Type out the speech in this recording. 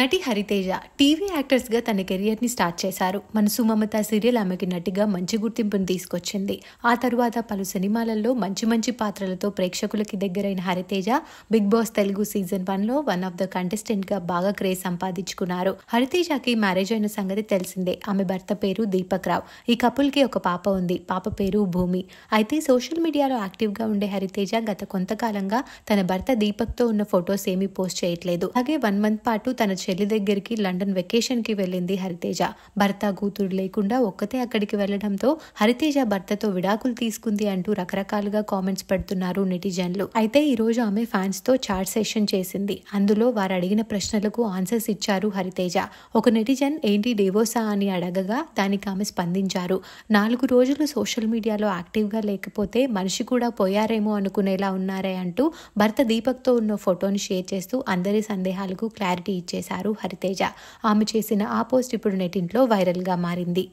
నటి హరితేజ టీవీ యాక్టర్స్గా తన కెరియర్ని స్టార్ట్ చేశారు మనసు మమత సీరియల్ ఆమెకి నటిగా మంచి గుర్తింపును తీసుకొచ్చింది ఆ తరువాత పలు సినిమాలలో మంచి మంచి పాత్రలతో ప్రేక్షకులకి దగ్గరైన Hariteja Bigg Boss Telugu season వన్లో వన్ ఆఫ్ ద కంటెస్టెంట్గా బాగా క్రేజ్ సంపాదించుకున్నారు హరితేజకి మ్యారేజ్ అయిన సంగతి తెలిసిందే ఆమె భర్త పేరు దీపక్ రావు ఈ కపుల్కి ఒక పాప ఉంది పాప పేరు భూమి అయితే సోషల్ మీడియాలో యాక్టివ్గా ఉండే హరితేజ గత కొంతకాలంగా తన భర్త దీపక్తో ఉన్న ఫొటోస్ ఏమీ పోస్ట్ చేయట్లేదు అలాగే వన్ మంత్ పాటు తన చెల్లి దగ్గరికి లండన్ వెకేషన్కి వెళ్ళింది హరితేజ భర్త కూతురు లేకుండా ఒక్కతే అక్కడికి వెళ్లడంతో హరితేజ భర్తతో విడాకులు తీసుకుంది అంటూ రకరకాలుగా కామెంట్స్ పెడుతున్నారు నెటిజన్లు అయితే ఈ రోజు ఆమె ఫ్యాన్స్ తో చాట్ సెషన్ చేసింది అందులో వారు అడిగిన ప్రశ్నలకు ఆన్సర్స్ ఇచ్చారు హరితేజ ఒక నెటిజన్ ఏంటి డేవోసా అని అడగగా దానికి ఆమె స్పందించారు నాలుగు రోజులు సోషల్ మీడియాలో యాక్టివ్గా లేకపోతే మనిషి కూడా పోయారేమో అనుకునేలా ఉన్నారే అంటూ భర్త దీపక్తో ఉన్న ఫోటోని షేర్ చేస్తూ అందరి సందేహాలకు క్లారిటీ ఇచ్చేశారు చేశారు హరితేజ ఆమె చేసిన ఆ పోస్ట్ ఇప్పుడు నెటింట్లో వైరల్గా మారింది